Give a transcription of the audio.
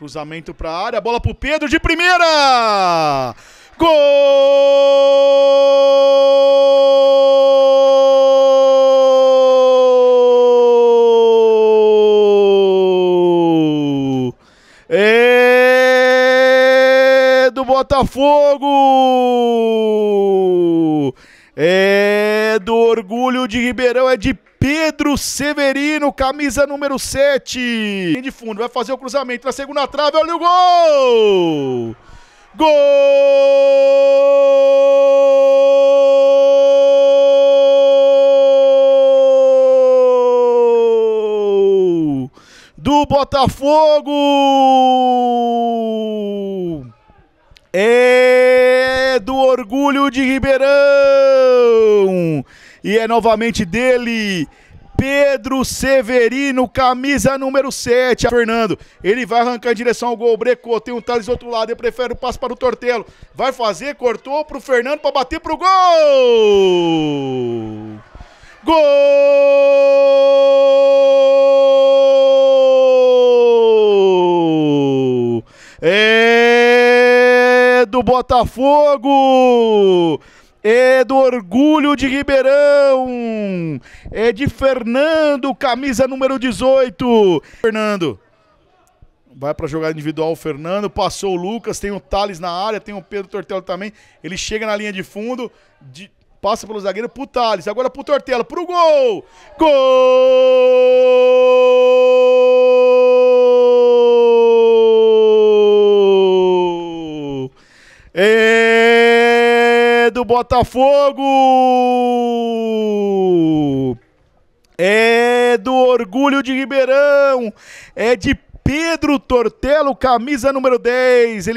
Cruzamento para a área, bola para o Pedro de primeira! Gol! É do Botafogo! É do orgulho de Ribeirão, é de Pedro Severino, camisa número 7. De fundo, vai fazer o cruzamento na segunda trave, olha o gol! Gol! Do Botafogo! É orgulho de Ribeirão. E é novamente dele, Pedro Severino, camisa número 7. Fernando, ele vai arrancar em direção ao gol. Brecou, tem um Thales do outro lado. eu prefiro o passe para o Tortelo. Vai fazer, cortou para o Fernando para bater para o gol. Gol! É do Botafogo! é do Orgulho de Ribeirão, é de Fernando, camisa número 18. Fernando. Vai para jogar individual o Fernando, passou o Lucas, tem o Thales na área, tem o Pedro Tortelo também. Ele chega na linha de fundo, de, passa pelo zagueiro pro Thales, agora pro Tortelo, pro gol! Gol! É do Botafogo! É do Orgulho de Ribeirão! É de Pedro Tortelo, camisa número 10. Ele